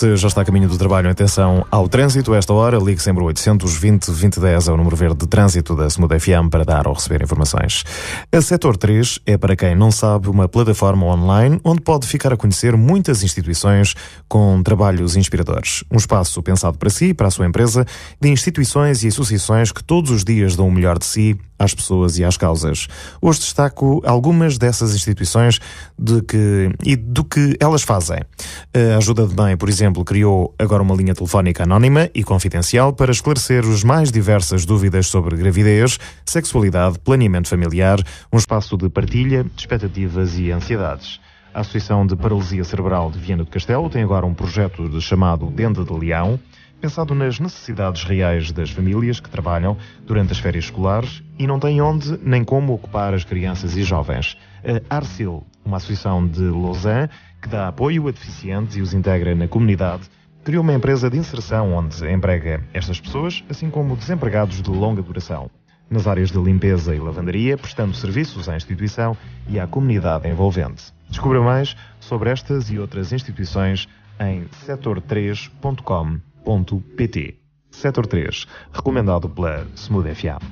Se já está a caminho do trabalho, atenção ao trânsito. A esta hora, ligue sempre o 820 2010 ao número verde de trânsito da Smooth FM para dar ou receber informações. A Setor 3 é, para quem não sabe, uma plataforma online onde pode ficar a conhecer muitas instituições com trabalhos inspiradores. Um espaço pensado para si, para a sua empresa, de instituições e associações que todos os dias dão o melhor de si às pessoas e às causas. Hoje destaco algumas dessas instituições de que, e do que elas fazem. A ajuda de bem, por exemplo, exemplo, criou agora uma linha telefónica anónima e confidencial para esclarecer os mais diversas dúvidas sobre gravidez, sexualidade, planeamento familiar, um espaço de partilha, expectativas e ansiedades. A Associação de Paralisia Cerebral de Viana do Castelo tem agora um projeto chamado Dente de Leão, pensado nas necessidades reais das famílias que trabalham durante as férias escolares e não têm onde nem como ocupar as crianças e jovens. A Arcil, uma associação de Lausanne que dá apoio a deficientes e os integra na comunidade, criou uma empresa de inserção onde emprega estas pessoas, assim como desempregados de longa duração. Nas áreas de limpeza e lavandaria, prestando serviços à instituição e à comunidade envolvente. Descubra mais sobre estas e outras instituições em setor3.com setor3, recomendado pela Smooth FA.